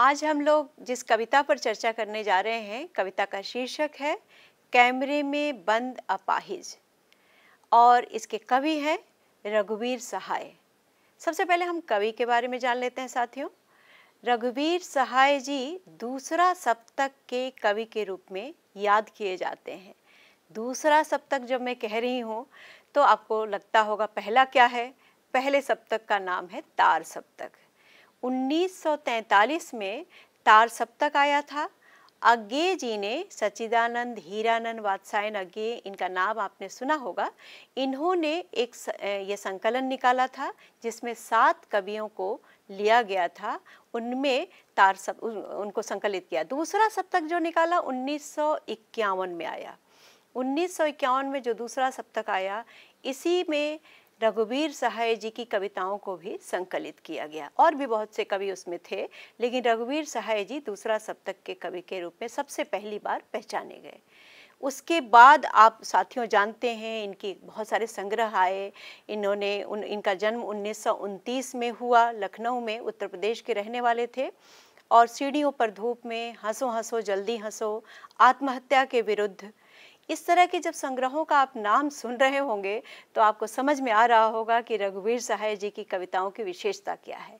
आज हम लोग जिस कविता पर चर्चा करने जा रहे हैं कविता का शीर्षक है कैमरे में बंद अपाहिज और इसके कवि हैं रघुवीर सहाय सबसे पहले हम कवि के बारे में जान लेते हैं साथियों रघुवीर सहाय जी दूसरा सप्तक के कवि के रूप में याद किए जाते हैं दूसरा सप्तक जब मैं कह रही हूँ तो आपको लगता होगा पहला क्या है पहले सप्तक का नाम है तार सप्तक 1943 में तार सप्तक आया था अज्ञे जी ने सच्चिदानंद हीरानंद वात्सायन अज्ञे इनका नाम आपने सुना होगा इन्होंने एक ये संकलन निकाला था जिसमें सात कवियों को लिया गया था उनमें तार सब उनको संकलित किया दूसरा सप्तक जो निकाला उन्नीस में आया उन्नीस में जो दूसरा सप्तक आया इसी में रघुवीर सहाय जी की कविताओं को भी संकलित किया गया और भी बहुत से कवि उसमें थे लेकिन रघुवीर सहाय जी दूसरा सप्तक के कवि के रूप में सबसे पहली बार पहचाने गए उसके बाद आप साथियों जानते हैं इनकी बहुत सारे संग्रह आए इन्होंने उन इनका जन्म उन्नीस में हुआ लखनऊ में उत्तर प्रदेश के रहने वाले थे और सीढ़ियों पर धूप में हंसो हंसो जल्दी हंसो आत्महत्या के विरुद्ध इस तरह के जब संग्रहों का आप नाम सुन रहे होंगे तो आपको समझ में आ रहा होगा कि रघुवीर सहाय जी की कविताओं की विशेषता क्या है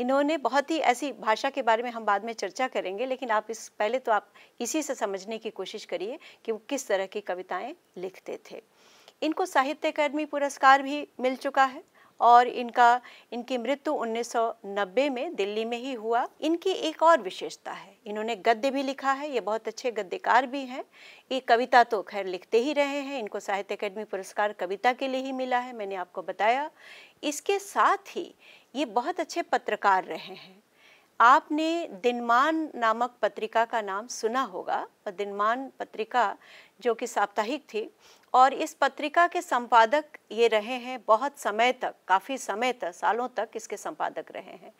इन्होंने बहुत ही ऐसी भाषा के बारे में हम बाद में चर्चा करेंगे लेकिन आप इस पहले तो आप इसी से समझने की कोशिश करिए कि वो किस तरह की कविताएं लिखते थे इनको साहित्य अकादमी पुरस्कार भी मिल चुका है और इनका इनकी मृत्यु 1990 में दिल्ली में ही हुआ इनकी एक और विशेषता है इन्होंने गद्य भी लिखा है ये बहुत अच्छे गद्यकार भी हैं ये कविता तो खैर लिखते ही रहे हैं इनको साहित्य अकेडमी पुरस्कार कविता के लिए ही मिला है मैंने आपको बताया इसके साथ ही ये बहुत अच्छे पत्रकार रहे हैं आपने दिनमान नामक पत्रिका का नाम सुना होगा और दिनमान पत्रिका जो कि साप्ताहिक थी और इस पत्रिका के संपादक ये रहे हैं बहुत समय तक काफ़ी समय तक सालों तक इसके संपादक रहे हैं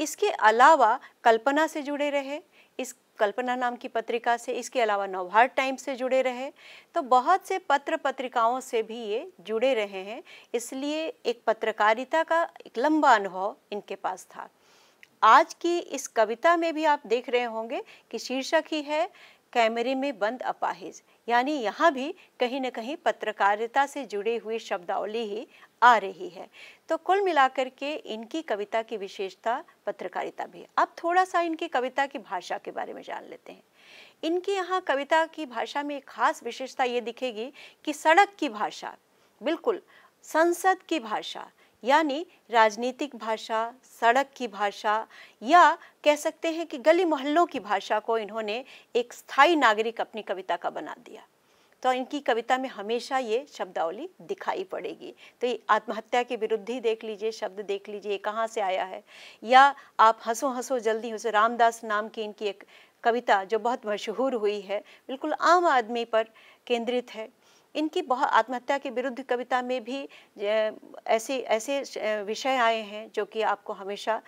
इसके अलावा कल्पना से जुड़े रहे इस कल्पना नाम की पत्रिका से इसके अलावा नवभारत टाइम्स से जुड़े रहे तो बहुत से पत्र पत्रिकाओं से भी ये जुड़े रहे हैं इसलिए एक पत्रकारिता का एक लंबा अनुभव इनके पास था आज की इस कविता में भी आप देख रहे होंगे कि शीर्षक ही है कैमरे में बंद अपाहिज यानी यहाँ भी कहीं ना कहीं पत्रकारिता से जुड़े हुए शब्दावली ही आ रही है तो कुल मिलाकर के इनकी कविता की विशेषता पत्रकारिता भी अब थोड़ा सा इनकी कविता की भाषा के बारे में जान लेते हैं इनकी यहाँ कविता की भाषा में एक खास विशेषता ये दिखेगी कि सड़क की भाषा बिल्कुल संसद की भाषा यानी राजनीतिक भाषा सड़क की भाषा या कह सकते हैं कि गली मोहल्लों की भाषा को इन्होंने एक स्थायी नागरिक अपनी कविता का बना दिया तो इनकी कविता में हमेशा ये शब्दावली दिखाई पड़ेगी तो ये आत्महत्या के विरुद्ध ही देख लीजिए शब्द देख लीजिए कहाँ से आया है या आप हंसो हंसो जल्दी हंसो रामदास नाम की इनकी एक कविता जो बहुत मशहूर हुई है बिल्कुल आम आदमी पर केंद्रित है इनकी बहुत आत्महत्या के विरुद्ध कविता में भी ऐसे ऐसे विषय आए हैं जो कि आपको हमेशा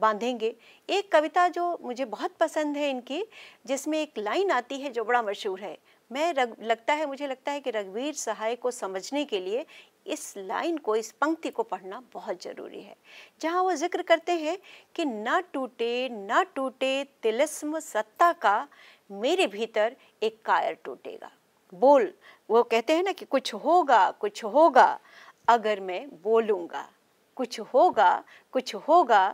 बांधेंगे एक कविता जो मुझे बहुत पसंद है इनकी जिसमें एक लाइन आती है जो बड़ा मशहूर है मैं रग, लगता है मुझे लगता है कि रघुवीर सहाय को समझने के लिए इस लाइन को इस पंक्ति को पढ़ना बहुत ज़रूरी है जहाँ वो जिक्र करते हैं कि न टूटे न टूटे तिलस्म सत्ता का मेरे भीतर एक कायर टूटेगा बोल वो कहते हैं ना कि कुछ होगा कुछ होगा अगर मैं बोलूँगा कुछ होगा कुछ होगा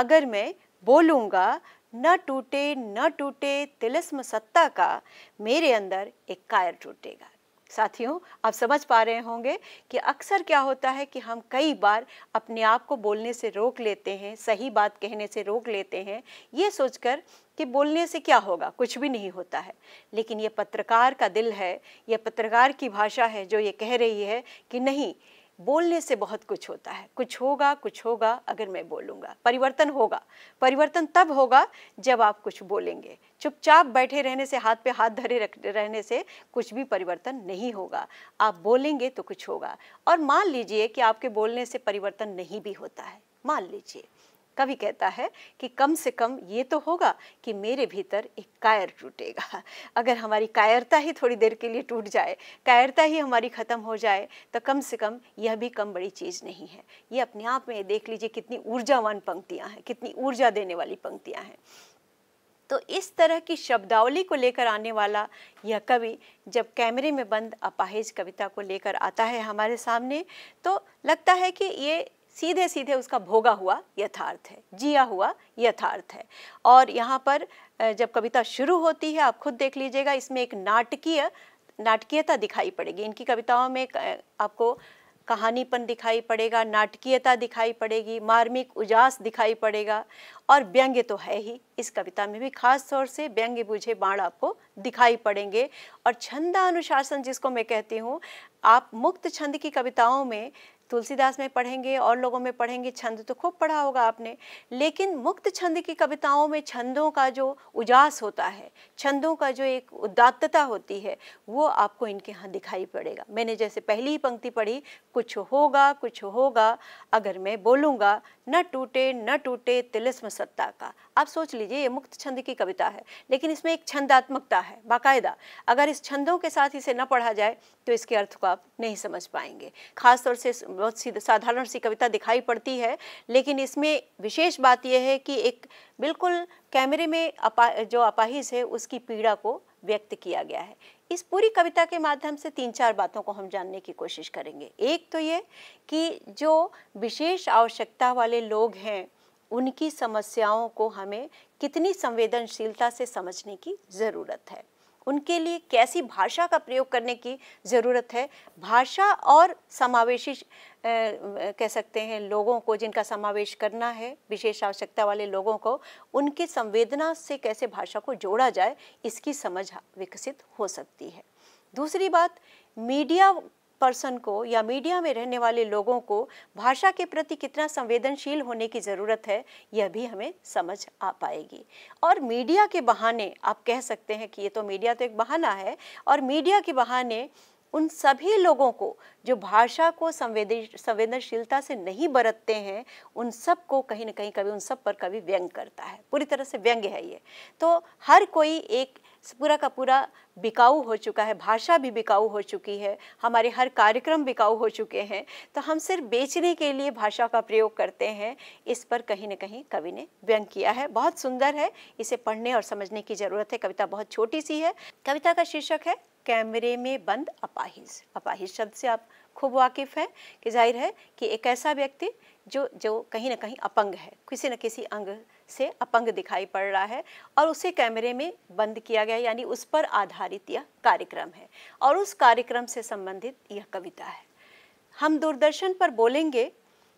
अगर मैं बोलूँगा न टूटे न टूटे तिलस्म सत्ता का मेरे अंदर एक कायर टूटेगा साथियों आप समझ पा रहे होंगे कि अक्सर क्या होता है कि हम कई बार अपने आप को बोलने से रोक लेते हैं सही बात कहने से रोक लेते हैं ये सोचकर कि बोलने से क्या होगा कुछ भी नहीं होता है लेकिन ये पत्रकार का दिल है यह पत्रकार की भाषा है जो ये कह रही है कि नहीं बोलने से बहुत कुछ होता है कुछ होगा कुछ होगा अगर मैं बोलूँगा परिवर्तन होगा परिवर्तन तब होगा जब आप कुछ बोलेंगे चुपचाप बैठे रहने से हाथ पे हाथ धरे रख रहने से कुछ भी परिवर्तन नहीं होगा आप बोलेंगे तो कुछ होगा और मान लीजिए कि आपके बोलने से परिवर्तन नहीं भी होता है मान लीजिए कवि कहता है कि कम से कम ये तो होगा कि मेरे भीतर एक कायर टूटेगा अगर हमारी कायरता ही थोड़ी देर के लिए टूट जाए कायरता ही हमारी ख़त्म हो जाए तो कम से कम यह भी कम बड़ी चीज़ नहीं है ये अपने आप में देख लीजिए कितनी ऊर्जावान पंक्तियाँ हैं कितनी ऊर्जा देने वाली पंक्तियाँ हैं तो इस तरह की शब्दावली को लेकर आने वाला यह कवि जब कैमरे में बंद अपाहिज कविता को लेकर आता है हमारे सामने तो लगता है कि ये सीधे सीधे उसका भोगा हुआ यथार्थ है जिया हुआ यथार्थ है और यहाँ पर जब कविता शुरू होती है आप खुद देख लीजिएगा इसमें एक नाटकीय नाटकीयता दिखाई पड़ेगी इनकी कविताओं में आपको कहानीपन दिखाई पड़ेगा नाटकीयता दिखाई पड़ेगी मार्मिक उजास दिखाई पड़ेगा और व्यंग्य तो है ही इस कविता में भी खास तौर से व्यंग्य बुझे बाण आपको दिखाई पड़ेंगे और छंदानुशासन जिसको मैं कहती हूँ आप मुक्त छंद की कविताओं में तुलसीदास में पढ़ेंगे और लोगों में पढ़ेंगे छंद तो खूब पढ़ा होगा आपने लेकिन मुक्त छंद की कविताओं में छंदों का जो उजास होता है छंदों का जो एक उदात्तता होती है वो आपको इनके यहाँ दिखाई पड़ेगा मैंने जैसे पहली ही पंक्ति पढ़ी कुछ होगा कुछ होगा अगर मैं बोलूँगा न टूटे न टूटे तिलस्म सत्ता का आप सोच लीजिए ये मुक्त छंद की कविता है लेकिन इसमें एक छंदात्मकता है बाकायदा अगर इस छंदों के साथ इसे न पढ़ा जाए तो इसके अर्थ को आप नहीं समझ पाएंगे खासतौर से बहुत सी साधारण सी कविता दिखाई पड़ती है लेकिन इसमें विशेष बात यह है कि एक बिल्कुल कैमरे में अपा जो अपाहिज है उसकी पीड़ा को व्यक्त किया गया है इस पूरी कविता के माध्यम से तीन चार बातों को हम जानने की कोशिश करेंगे एक तो ये कि जो विशेष आवश्यकता वाले लोग हैं उनकी समस्याओं को हमें कितनी संवेदनशीलता से समझने की ज़रूरत है उनके लिए कैसी भाषा का प्रयोग करने की ज़रूरत है भाषा और समावेशी कह सकते हैं लोगों को जिनका समावेश करना है विशेष आवश्यकता वाले लोगों को उनकी संवेदना से कैसे भाषा को जोड़ा जाए इसकी समझ विकसित हो सकती है दूसरी बात मीडिया पर्सन को या मीडिया में रहने वाले लोगों को भाषा के प्रति कितना संवेदनशील होने की ज़रूरत है यह भी हमें समझ आ पाएगी और मीडिया के बहाने आप कह सकते हैं कि ये तो मीडिया तो एक बहाना है और मीडिया के बहाने उन सभी लोगों को जो भाषा को संवेदन संवेदनशीलता से नहीं बरतते हैं उन सब को कहीं ना कहीं कभी उन सब पर कभी व्यंग करता है पूरी तरह से व्यंग है ये तो हर कोई एक पूरा का पूरा बिकाऊ हो चुका है भाषा भी बिकाऊ हो चुकी है हमारे हर कार्यक्रम बिकाऊ हो चुके हैं तो हम सिर्फ बेचने के लिए भाषा का प्रयोग करते हैं इस पर कहीं ना कहीं कवि ने व्यंग किया है बहुत सुंदर है इसे पढ़ने और समझने की ज़रूरत है कविता बहुत छोटी सी है कविता का शीर्षक है कैमरे में बंद अपाहिज अपाहिज शब्द से आप खूब वाकिफ़ हैं कि जाहिर है कि एक ऐसा व्यक्ति जो जो कहीं ना कहीं अपंग है किसी न किसी अंग से अपंग दिखाई पड़ रहा है और उसे कैमरे में बंद किया गया यानी उस पर आधारित यह कार्यक्रम है और उस कार्यक्रम से संबंधित यह कविता है हम दूरदर्शन पर बोलेंगे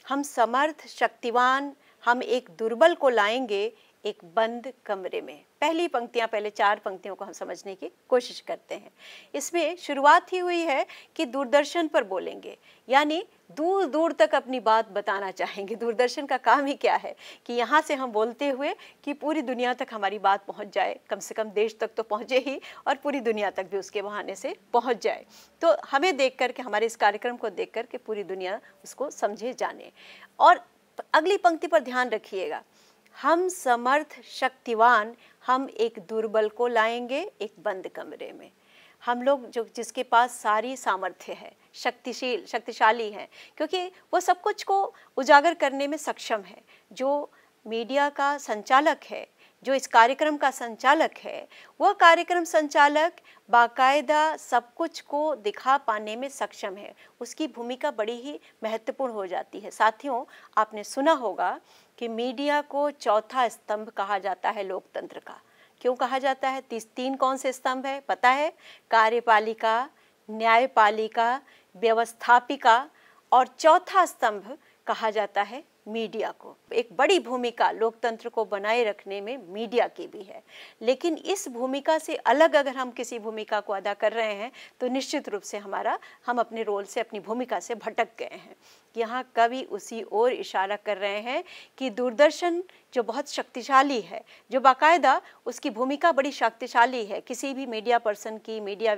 हम समर्थ शक्तिवान हम एक दुर्बल को लाएंगे एक बंद कमरे में पहली पंक्तियां पहले चार पंक्तियों को हम समझने की कोशिश करते हैं इसमें शुरुआत ही हुई है कि दूरदर्शन पर बोलेंगे यानी दूर दूर तक अपनी बात बताना चाहेंगे दूरदर्शन का काम ही क्या है कि यहाँ से हम बोलते हुए कि पूरी दुनिया तक हमारी बात पहुँच जाए कम से कम देश तक तो पहुँचे ही और पूरी दुनिया तक भी उसके बहाने से पहुँच जाए तो हमें देख कर के हमारे इस कार्यक्रम को देख कर के पूरी दुनिया उसको समझे जाने और अगली पंक्ति पर ध्यान रखिएगा हम समर्थ शक्तिवान हम एक दुर्बल को लाएंगे एक बंद कमरे में हम लोग जो जिसके पास सारी सामर्थ्य है शक्तिशील शक्तिशाली है क्योंकि वो सब कुछ को उजागर करने में सक्षम है जो मीडिया का संचालक है जो इस कार्यक्रम का संचालक है वह कार्यक्रम संचालक बाकायदा सब कुछ को दिखा पाने में सक्षम है उसकी भूमिका बड़ी ही महत्वपूर्ण हो जाती है साथियों आपने सुना होगा कि मीडिया को चौथा स्तंभ कहा जाता है लोकतंत्र का क्यों कहा जाता है तीस तीन कौन से स्तंभ है पता है कार्यपालिका न्यायपालिका व्यवस्थापिका और चौथा स्तंभ कहा जाता है मीडिया को एक बड़ी भूमिका लोकतंत्र को बनाए रखने में मीडिया की भी है लेकिन इस भूमिका से अलग अगर हम किसी भूमिका को अदा कर रहे हैं तो निश्चित रूप से हमारा हम अपने रोल से अपनी भूमिका से भटक गए हैं यहाँ कवि उसी ओर इशारा कर रहे हैं कि दूरदर्शन जो बहुत शक्तिशाली है जो बाकायदा उसकी भूमिका बड़ी शक्तिशाली है किसी भी मीडिया पर्सन की मीडिया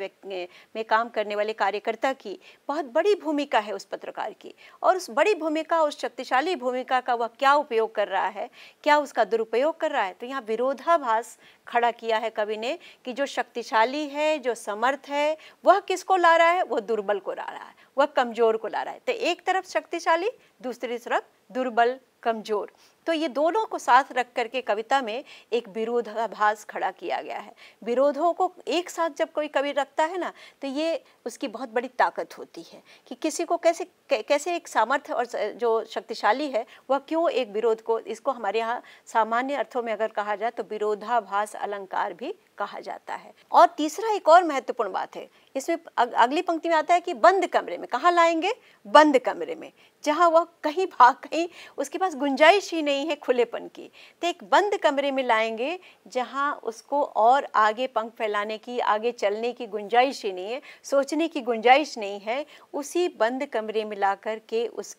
में काम करने वाले कार्यकर्ता की बहुत बड़ी भूमिका है उस पत्रकार की और उस बड़ी भूमिका उस शक्तिशाली भूमिका का वह क्या उपयोग कर रहा है क्या उसका दुरुपयोग कर रहा है तो यहाँ विरोधाभास खड़ा किया है कवि ने कि जो शक्तिशाली है जो समर्थ है वह किसको ला रहा है वह दुर्बल को ला रहा है वह कमज़ोर को ला रहा है तो एक तरफ शक्तिशाली दूसरी तरफ दुर्बल कमज़ोर तो ये दोनों को साथ रख करके कविता में एक विरोधाभास खड़ा किया गया है विरोधों को एक साथ जब कोई कवि रखता है ना तो ये उसकी बहुत बड़ी ताकत होती है कि किसी को कैसे कैसे एक सामर्थ्य और जो शक्तिशाली है वह क्यों एक विरोध को इसको हमारे यहाँ सामान्य अर्थों में अगर कहा जाए तो विरोधाभास अलंकार भी कहा जाता है और तीसरा एक और महत्वपूर्ण बात है इसमें अगली पंक्ति में आता है कि बंद कमरे में कहाँ लाएंगे बंद कमरे में जहाँ वह कहीं भाग कहीं उसके पास गुंजाइश ही नहीं है खुलेपन की तो एक बंद कमरे में लाएंगे जहाँ उसको और आगे पंख फैलाने की आगे चलने की गुंजाइश ही नहीं है सोचने की गुंजाइश नहीं है उसी बंद कमरे में ला के उस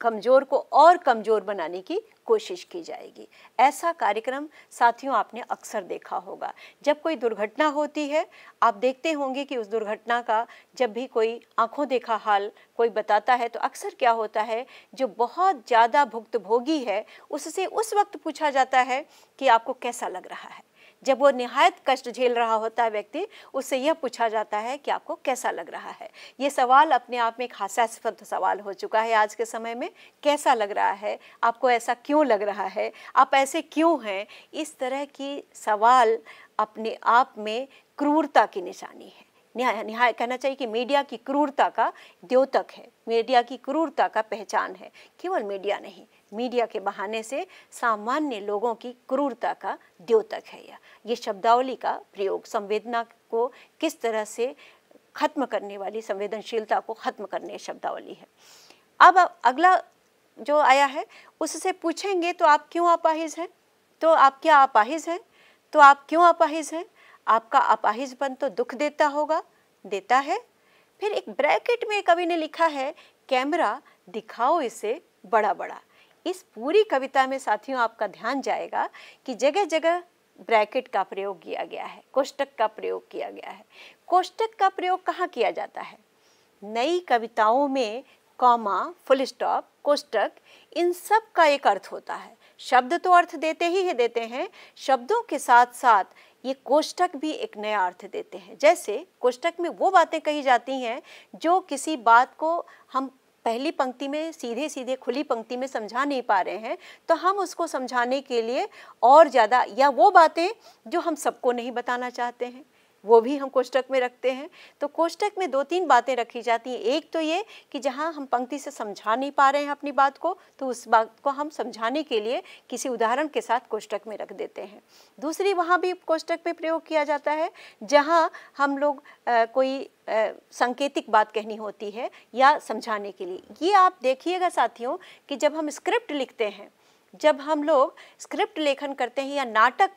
कमज़ोर को और कमज़ोर बनाने की कोशिश की जाएगी ऐसा कार्यक्रम साथियों आपने अक्सर देखा होगा जब कोई दुर्घटना होती है आप देखते होंगे कि उस दुर्घटना का जब भी कोई आंखों देखा हाल कोई बताता है तो अक्सर क्या होता है जो बहुत ज़्यादा भुक्तभोगी है उससे उस वक्त पूछा जाता है कि आपको कैसा लग रहा है जब वो निहायत कष्ट झेल रहा होता है व्यक्ति उससे यह पूछा जाता है कि आपको कैसा लग रहा है ये सवाल अपने आप में एक हास्यास्पद सवाल हो चुका है आज के समय में कैसा लग रहा है आपको ऐसा क्यों लग रहा है आप ऐसे क्यों हैं इस तरह की सवाल अपने आप में क्रूरता की निशानी है निहाय कहना चाहिए कि मीडिया की क्रूरता का द्योतक है मीडिया की क्रूरता का पहचान है केवल मीडिया नहीं मीडिया के बहाने से सामान्य लोगों की क्रूरता का द्योतक है यह ये शब्दावली का प्रयोग संवेदना को किस तरह से खत्म करने वाली संवेदनशीलता को खत्म करने शब्दावली है अब अगला जो आया है उससे पूछेंगे तो आप क्यों अपाहिज हैं तो आप क्या अपाहिज हैं तो आप क्यों अपाहिज हैं आपका अपाहिजपन तो दुख देता होगा देता है फिर एक ब्रैकेट में कवि ने लिखा है कैमरा दिखाओ इसे बड़ा बड़ा इस पूरी कविता में साथियों आपका ध्यान जाएगा कि जगह जगह ब्रैकेट का प्रयोग किया गया है कोष्टक का प्रयोग किया गया है कोष्टक का प्रयोग कहाँ किया जाता है नई कविताओं में कॉमा फुल स्टॉप कोष्टक इन सब का एक अर्थ होता है शब्द तो अर्थ देते ही है देते हैं शब्दों के साथ साथ ये कोष्टक भी एक नया अर्थ देते हैं जैसे कोष्टक में वो बातें कही जाती हैं जो किसी बात को हम पहली पंक्ति में सीधे सीधे खुली पंक्ति में समझा नहीं पा रहे हैं तो हम उसको समझाने के लिए और ज़्यादा या वो बातें जो हम सबको नहीं बताना चाहते हैं वो भी हम कोष्टक में रखते हैं तो कोष्टक में दो तीन बातें रखी जाती हैं एक तो ये कि जहाँ हम पंक्ति से समझा नहीं पा रहे हैं अपनी बात को तो उस बात को हम समझाने के लिए किसी उदाहरण के साथ कोष्टक में रख देते हैं दूसरी वहाँ भी कोष्टक में प्रयोग किया जाता है जहाँ हम लोग आ, कोई आ, संकेतिक बात कहनी होती है या समझाने के लिए ये आप देखिएगा साथियों कि जब हम स्क्रिप्ट लिखते हैं जब हम लोग स्क्रिप्ट लेखन करते हैं या नाटक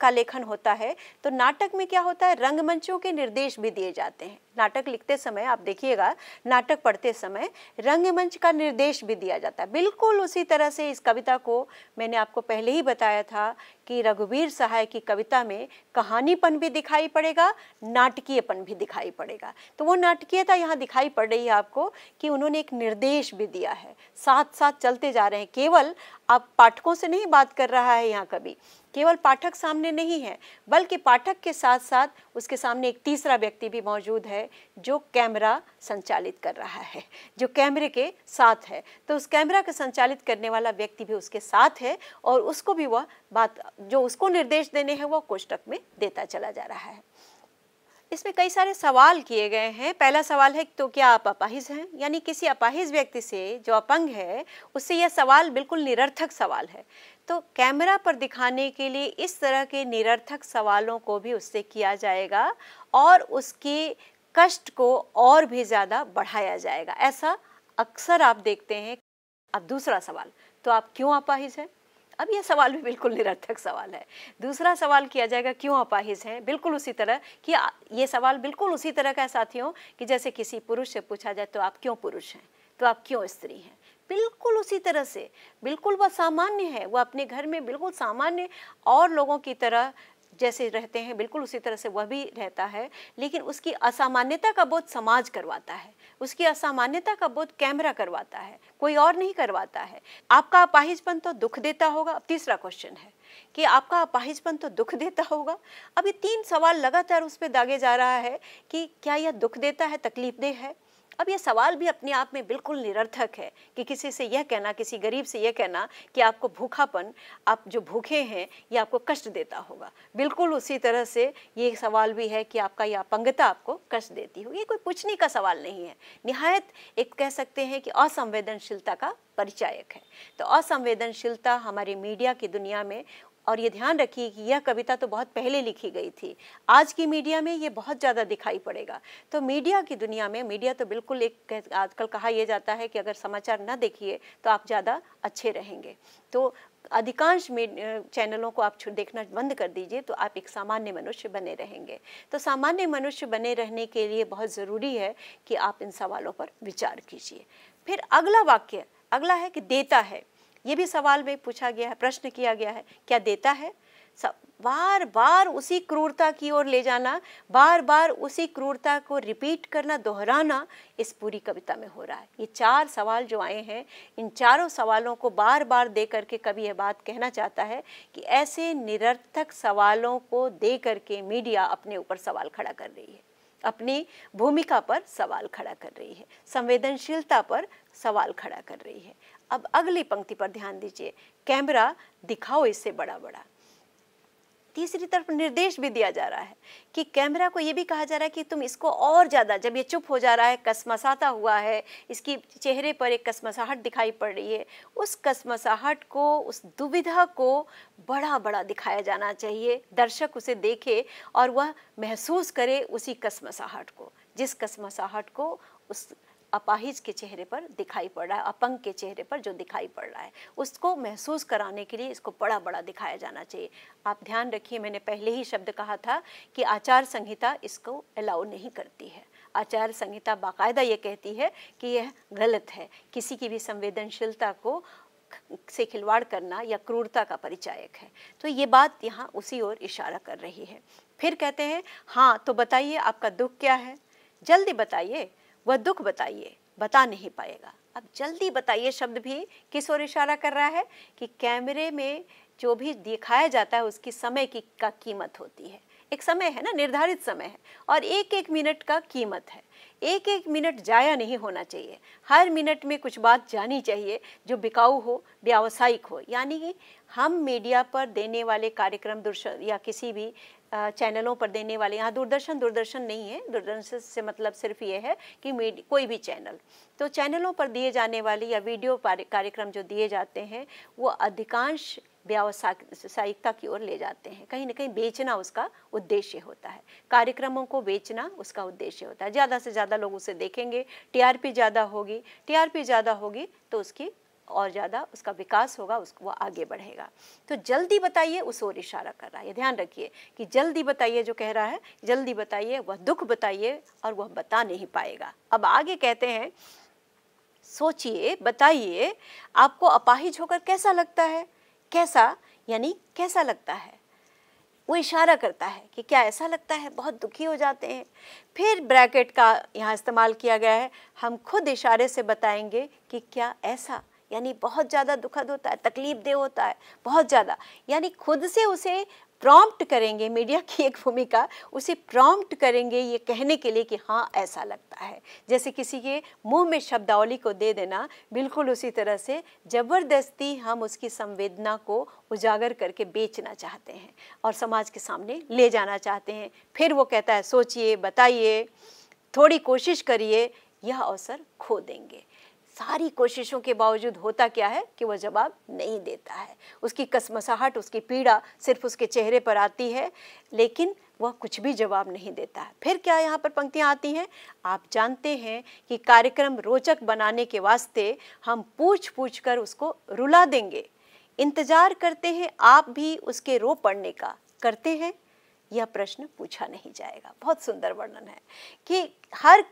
का लेखन होता है तो नाटक में क्या होता है रंगमंचों के निर्देश भी दिए जाते हैं नाटक लिखते समय आप देखिएगा नाटक पढ़ते समय रंगमंच का निर्देश भी दिया जाता है बिल्कुल उसी तरह से इस कविता को मैंने आपको पहले ही बताया था कि रघुवीर सहाय की कविता में कहानीपन भी दिखाई पड़ेगा नाटकीयपन भी दिखाई पड़ेगा तो वो नाटकीयता यहाँ दिखाई पड़ रही है आपको कि उन्होंने एक निर्देश भी दिया है साथ साथ चलते जा रहे हैं केवल आप पाठकों से नहीं बात कर रहा है यहाँ कभी केवल पाठक सामने नहीं है बल्कि पाठक के साथ साथ उसके सामने एक तीसरा व्यक्ति भी मौजूद है जो कैमरा संचालित कर रहा है जो कैमरे के साथ है तो उस कैमरा को संचालित करने वाला व्यक्ति भी उसके साथ है और उसको भी वह बात जो उसको निर्देश देने हैं वह कोष्टक में देता चला जा रहा है इसमें कई सारे सवाल किए गए हैं पहला सवाल है तो क्या आप अपाहिज हैं यानी किसी अपाहिज व्यक्ति से जो अपंग है उससे यह सवाल बिल्कुल निरर्थक सवाल है तो कैमरा पर दिखाने के लिए इस तरह के निरर्थक सवालों को भी उससे किया जाएगा और उसकी कष्ट को और भी ज़्यादा बढ़ाया जाएगा ऐसा अक्सर आप देखते हैं अब दूसरा सवाल तो आप क्यों अपाहिज हैं अब यह सवाल भी बिल्कुल निरर्थक सवाल है दूसरा सवाल किया जाएगा क्यों अपाहिज हैं बिल्कुल उसी तरह कि ये सवाल बिल्कुल उसी तरह का साथियों कि जैसे किसी पुरुष से पूछा जाए तो आप क्यों पुरुष हैं तो आप क्यों स्त्री हैं बिल्कुल उसी तरह से बिल्कुल वह सामान्य है वह अपने घर में बिल्कुल सामान्य और लोगों की तरह जैसे रहते हैं बिल्कुल उसी तरह से वह भी रहता है लेकिन उसकी असामान्यता का बोध समाज करवाता है उसकी असामान्यता का बोध कैमरा करवाता है कोई और नहीं करवाता है आपका अपाहिजपन तो दुख देता होगा अब तीसरा क्वेश्चन है कि आपका अपाहिजपन तो दुख देता होगा अब ये तीन सवाल लगातार उस पर दागे जा रहा है कि क्या यह दुख देता है तकलीफ दे है अब ये सवाल भी अपने आप में बिल्कुल निरर्थक है कि किसी से यह कहना किसी गरीब से यह कहना कि आपको भूखापन आप जो भूखे हैं ये आपको कष्ट देता होगा बिल्कुल उसी तरह से ये सवाल भी है कि आपका यह अपंगता आपको कष्ट देती होगी ये कोई पूछने का सवाल नहीं है नहायत एक कह सकते हैं कि असंवेदनशीलता का परिचायक है तो असंवेदनशीलता हमारी मीडिया की दुनिया में और ये ध्यान रखिए कि यह कविता तो बहुत पहले लिखी गई थी आज की मीडिया में ये बहुत ज़्यादा दिखाई पड़ेगा तो मीडिया की दुनिया में मीडिया तो बिल्कुल एक आजकल कहा यह जाता है कि अगर समाचार न देखिए तो आप ज़्यादा अच्छे रहेंगे तो अधिकांश चैनलों को आप देखना बंद कर दीजिए तो आप एक सामान्य मनुष्य बने रहेंगे तो सामान्य मनुष्य बने रहने के लिए बहुत ज़रूरी है कि आप इन सवालों पर विचार कीजिए फिर अगला वाक्य अगला है कि देता है ये भी सवाल में पूछा गया है प्रश्न किया गया है क्या देता है बार बार उसी क्रूरता की ओर ले जाना बार बार उसी क्रूरता को रिपीट करना दोहराना इस पूरी कविता में हो रहा है ये चार सवाल जो आए हैं इन चारों सवालों को बार बार दे करके कभी यह बात कहना चाहता है कि ऐसे निरर्थक सवालों को दे करके मीडिया अपने ऊपर सवाल खड़ा कर रही है अपनी भूमिका पर सवाल खड़ा कर रही है संवेदनशीलता पर सवाल खड़ा कर रही है अब अगली पंक्ति पर ध्यान दीजिए कैमरा दिखाओ इससे बड़ा बड़ा तीसरी तरफ निर्देश भी दिया जा रहा है कि कैमरा को यह भी कहा जा रहा है कि तुम इसको और ज़्यादा जब ये चुप हो जा रहा है कसमसाता हुआ है इसकी चेहरे पर एक कसमसाहट दिखाई पड़ रही है उस कसमसाहट को उस दुविधा को बड़ा बड़ा दिखाया जाना चाहिए दर्शक उसे देखे और वह महसूस करे उसी कसमसाहट को जिस कसमसाहट को उस अपाहिज के चेहरे पर दिखाई पड़ रहा है अपंग के चेहरे पर जो दिखाई पड़ रहा है उसको महसूस कराने के लिए इसको बड़ा बड़ा दिखाया जाना चाहिए आप ध्यान रखिए मैंने पहले ही शब्द कहा था कि आचार संहिता इसको अलाउ नहीं करती है आचार संहिता बाकायदा ये कहती है कि यह गलत है किसी की भी संवेदनशीलता को से खिलवाड़ करना या क्रूरता का परिचायक है तो ये बात यहाँ उसी ओर इशारा कर रही है फिर कहते हैं हाँ तो बताइए आपका दुख क्या है जल्दी बताइए वह दुख बताइए बता नहीं पाएगा अब जल्दी बताइए शब्द भी किस ओर इशारा कर रहा है कि कैमरे में जो भी दिखाया जाता है उसकी समय की का कीमत होती है एक समय है ना निर्धारित समय है और एक एक मिनट का कीमत है एक एक मिनट जाया नहीं होना चाहिए हर मिनट में कुछ बात जानी चाहिए जो बिकाऊ हो व्यावसायिक हो यानी कि हम मीडिया पर देने वाले कार्यक्रम दूरदर्शन या किसी भी चैनलों पर देने वाले यहाँ दूरदर्शन दूरदर्शन नहीं है दूरदर्शन से मतलब सिर्फ ये है कि मीडिया कोई भी चैनल तो चैनलों पर दिए जाने वाले या वीडियो कार्यक्रम जो दिए जाते हैं वो अधिकांश व्यावसायिकता की ओर ले जाते हैं कहीं ना कहीं बेचना उसका उद्देश्य होता है कार्यक्रमों को बेचना उसका उद्देश्य होता है ज़्यादा से ज़्यादा लोग उसे देखेंगे टीआरपी ज़्यादा होगी टीआरपी ज़्यादा होगी तो उसकी और ज़्यादा उसका विकास होगा उसको वो आगे बढ़ेगा तो जल्दी बताइए उस ओर इशारा कर रहा है ध्यान रखिए कि जल्दी बताइए जो कह रहा है जल्दी बताइए वह दुख बताइए और वह बता नहीं पाएगा अब आगे कहते हैं सोचिए बताइए आपको अपाहिज होकर कैसा लगता है कैसा यानी कैसा लगता है वो इशारा करता है कि क्या ऐसा लगता है बहुत दुखी हो जाते हैं फिर ब्रैकेट का यहाँ इस्तेमाल किया गया है हम खुद इशारे से बताएंगे कि क्या ऐसा यानी बहुत ज़्यादा दुखद होता है तकलीफ देह होता है बहुत ज़्यादा यानी खुद से उसे प्रॉम्प्ट करेंगे मीडिया की एक भूमिका उसे प्रॉम्प्ट करेंगे ये कहने के लिए कि हाँ ऐसा लगता है जैसे किसी के मुंह में शब्दावली को दे देना बिल्कुल उसी तरह से ज़बरदस्ती हम उसकी संवेदना को उजागर करके बेचना चाहते हैं और समाज के सामने ले जाना चाहते हैं फिर वो कहता है सोचिए बताइए थोड़ी कोशिश करिए यह अवसर खो देंगे सारी कोशिशों के बावजूद होता क्या है कि वह जवाब नहीं देता है उसकी कसमसाहट उसकी पीड़ा सिर्फ उसके चेहरे पर आती है लेकिन वह कुछ भी जवाब नहीं देता है फिर क्या यहाँ पर पंक्तियाँ आती हैं आप जानते हैं कि कार्यक्रम रोचक बनाने के वास्ते हम पूछ पूछ कर उसको रुला देंगे इंतज़ार करते हैं आप भी उसके रो पड़ने का करते हैं यह प्रश्न पूछा नहीं जाएगा बहुत सुंदर वर्णन है कि हर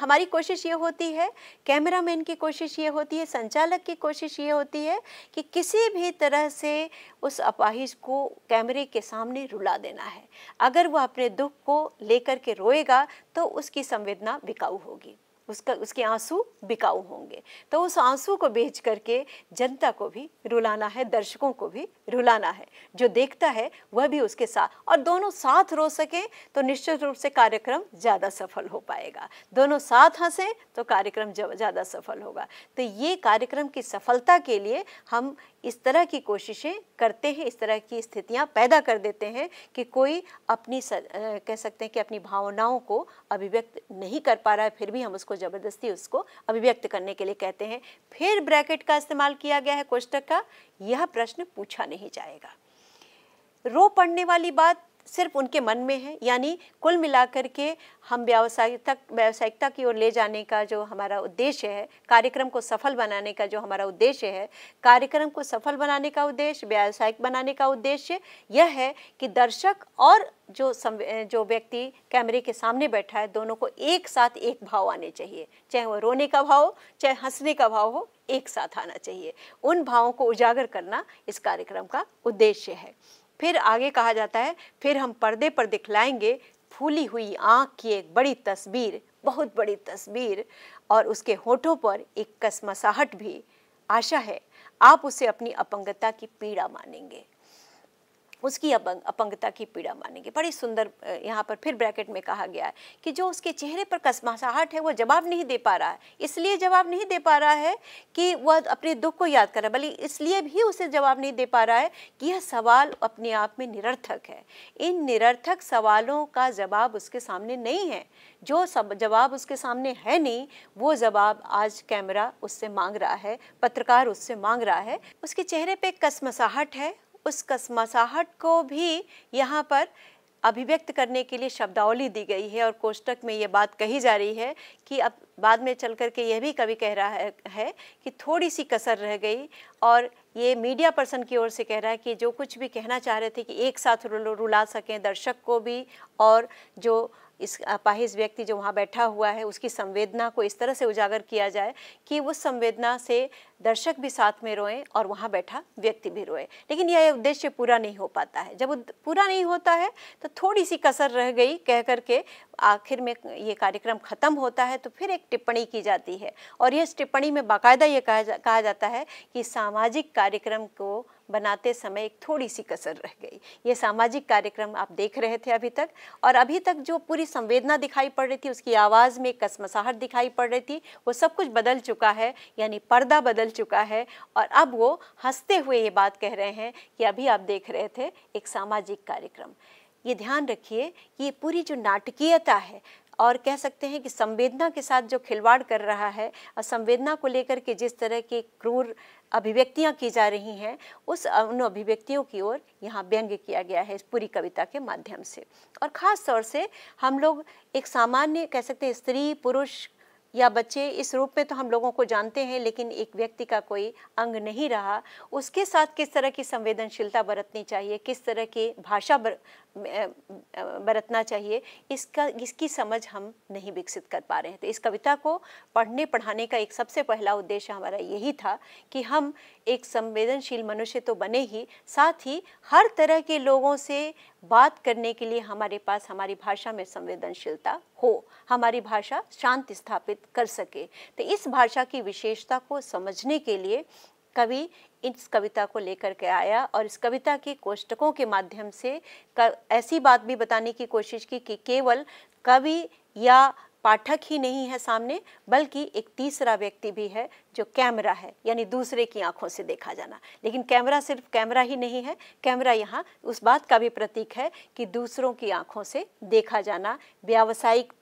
हमारी कोशिश ये होती है कैमरामैन की कोशिश ये होती है संचालक की कोशिश ये होती है कि किसी भी तरह से उस अपाहिज को कैमरे के सामने रुला देना है अगर वह अपने दुख को लेकर के रोएगा तो उसकी संवेदना बिकाऊ होगी उसका उसके आंसू बिकाऊ होंगे तो उस आंसू को बेच करके जनता को भी रुलाना है दर्शकों को भी रुलाना है जो देखता है वह भी उसके साथ और दोनों साथ रो सकें तो निश्चित रूप से कार्यक्रम ज़्यादा सफल हो पाएगा दोनों साथ हंसे तो कार्यक्रम ज़्यादा सफल होगा तो ये कार्यक्रम की सफलता के लिए हम इस तरह की कोशिशें करते हैं इस तरह की स्थितियां पैदा कर देते हैं कि कोई अपनी सर, कह सकते हैं कि अपनी भावनाओं को अभिव्यक्त नहीं कर पा रहा है फिर भी हम उसको ज़बरदस्ती उसको अभिव्यक्त करने के लिए कहते हैं फिर ब्रैकेट का इस्तेमाल किया गया है कोष्टक का यह प्रश्न पूछा नहीं जाएगा रो पढ़ने वाली बात सिर्फ उनके मन में है यानी कुल मिलाकर के हम व्यावसायिकता व्यावसायिकता की ओर ले जाने का जो हमारा उद्देश्य है कार्यक्रम को सफल बनाने का जो हमारा उद्देश्य है कार्यक्रम को सफल बनाने का उद्देश्य व्यावसायिक बनाने का उद्देश्य यह है कि दर्शक और जो सम, जो व्यक्ति कैमरे के सामने बैठा है दोनों को एक साथ एक भाव आने चाहिए चाहे वो रोने का भाव हो चाहे हंसने का भाव हो एक साथ आना चाहिए उन भावों को उजागर करना इस कार्यक्रम का उद्देश्य है फिर आगे कहा जाता है फिर हम पर्दे पर दिखलाएंगे फूली हुई आँख की एक बड़ी तस्वीर बहुत बड़ी तस्वीर और उसके होठों पर एक कसमसाहट भी आशा है आप उसे अपनी अपंगता की पीड़ा मानेंगे उसकी अपंग अपंगता की पीड़ा मानेंगे बड़ी सुंदर यहाँ पर फिर ब्रैकेट में कहा गया है कि जो उसके चेहरे पर कसमासाहट है वो जवाब नहीं दे पा रहा है इसलिए जवाब नहीं दे पा रहा है कि वह अपने दुख को याद कर रहा है बल्कि इसलिए भी उसे जवाब नहीं दे पा रहा है कि यह सवाल अपने आप में निरर्थक है इन निरर्थक सवालों का जवाब उसके सामने नहीं है जो सब जवाब उसके सामने है नहीं वो जवाब आज कैमरा उससे मांग रहा है पत्रकार उससे मांग रहा है उसके चेहरे पे कसमसाहट है उस कसमसाहट को भी यहाँ पर अभिव्यक्त करने के लिए शब्दावली दी गई है और कोष्टक में ये बात कही जा रही है कि अब बाद में चल कर के यह भी कभी कह रहा है कि थोड़ी सी कसर रह गई और ये मीडिया पर्सन की ओर से कह रहा है कि जो कुछ भी कहना चाह रहे थे कि एक साथ रुला सकें दर्शक को भी और जो इस अपाहिज व्यक्ति जो वहाँ बैठा हुआ है उसकी संवेदना को इस तरह से उजागर किया जाए कि वो संवेदना से दर्शक भी साथ में रोएं और वहाँ बैठा व्यक्ति भी रोए लेकिन यह उद्देश्य पूरा नहीं हो पाता है जब पूरा नहीं होता है तो थोड़ी सी कसर रह गई कह कर के आखिर में ये कार्यक्रम ख़त्म होता है तो फिर एक टिप्पणी की जाती है और इस टिप्पणी में बाकायदा ये कहा जा, कहा जाता है कि सामाजिक कार्यक्रम को बनाते समय एक थोड़ी सी कसर रह गई ये सामाजिक कार्यक्रम आप देख रहे थे अभी तक और अभी तक जो पूरी संवेदना दिखाई पड़ रही थी उसकी आवाज़ में कसमसाहट दिखाई पड़ रही थी वो सब कुछ बदल चुका है यानी पर्दा बदल चुका है और अब वो हंसते हुए ये बात कह रहे हैं कि अभी आप देख रहे थे एक सामाजिक कार्यक्रम ये ध्यान रखिए कि ये पूरी जो नाटकीयता है और कह सकते हैं कि संवेदना के साथ जो खिलवाड़ कर रहा है और संवेदना को लेकर के जिस तरह के क्रूर अभिव्यक्तियाँ की जा रही हैं उस उन अभिव्यक्तियों की ओर यहाँ व्यंग्य किया गया है इस पूरी कविता के माध्यम से और ख़ास तौर से हम लोग एक सामान्य कह सकते हैं स्त्री पुरुष या बच्चे इस रूप में तो हम लोगों को जानते हैं लेकिन एक व्यक्ति का कोई अंग नहीं रहा उसके साथ किस तरह की संवेदनशीलता बरतनी चाहिए किस तरह की भाषा बर, बरतना चाहिए इसका इसकी समझ हम नहीं विकसित कर पा रहे हैं तो इस कविता को पढ़ने पढ़ाने का एक सबसे पहला उद्देश्य हमारा यही था कि हम एक संवेदनशील मनुष्य तो बने ही साथ ही हर तरह के लोगों से बात करने के लिए हमारे पास हमारी भाषा में संवेदनशीलता हो हमारी भाषा शांति स्थापित कर सके तो इस भाषा की विशेषता को समझने के लिए कवि इस कविता को लेकर के आया और इस कविता के कोष्टकों के माध्यम से ऐसी बात भी बताने की कोशिश की कि केवल कवि या पाठक ही नहीं है सामने बल्कि एक तीसरा व्यक्ति भी है जो कैमरा है यानी दूसरे की आंखों से देखा जाना लेकिन कैमरा सिर्फ कैमरा ही नहीं है कैमरा यहाँ उस बात का भी प्रतीक है कि दूसरों की आंखों से देखा जाना व्यावसायिक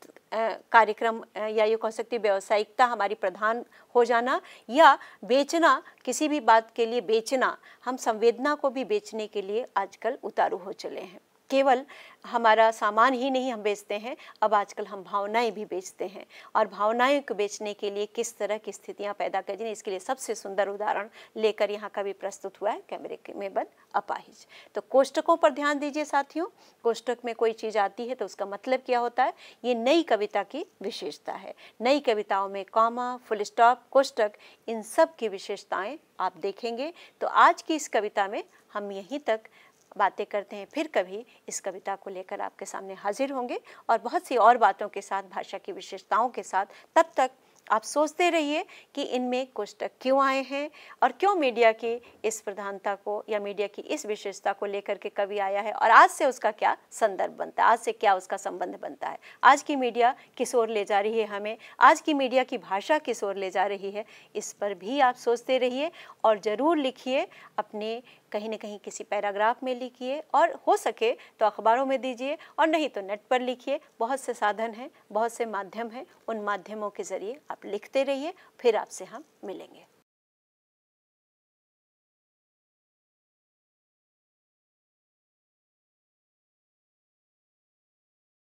कार्यक्रम या ये कह सकते व्यावसायिकता हमारी प्रधान हो जाना या बेचना किसी भी बात के लिए बेचना हम संवेदना को भी बेचने के लिए आजकल उतारू हो चले हैं केवल हमारा सामान ही नहीं हम बेचते हैं अब आजकल हम भावनाएं भी बेचते हैं और भावनाएं को बेचने के लिए किस तरह की स्थितियां पैदा कर दी इसके लिए सबसे सुंदर उदाहरण लेकर यहाँ का भी प्रस्तुत हुआ है कैमरे में बंद अपाहिज तो कोष्टकों पर ध्यान दीजिए साथियों कोष्टक में कोई चीज़ आती है तो उसका मतलब क्या होता है ये नई कविता की विशेषता है नई कविताओं में कॉमा फुल स्टॉप कोष्टक इन सब की विशेषताएँ आप देखेंगे तो आज की इस कविता में हम यहीं तक बातें करते हैं फिर कभी इस कविता को लेकर आपके सामने हाजिर होंगे और बहुत सी और बातों के साथ भाषा की विशेषताओं के साथ तब तक आप सोचते रहिए कि इनमें कोष्टक क्यों आए हैं और क्यों मीडिया की इस प्रधानता को या मीडिया की इस विशेषता को लेकर के कवि आया है और आज से उसका क्या संदर्भ बनता है आज से क्या उसका संबंध बनता है आज की मीडिया किस ओर ले जा रही है हमें आज की मीडिया की भाषा किस ओर ले जा रही है इस पर भी आप सोचते रहिए और ज़रूर लिखिए अपने कहीं ना कहीं किसी पैराग्राफ में लिखिए और हो सके तो अखबारों में दीजिए और नहीं तो नेट पर लिखिए बहुत से साधन हैं बहुत से माध्यम हैं उन माध्यमों के ज़रिए आप लिखते रहिए फिर आपसे हम मिलेंगे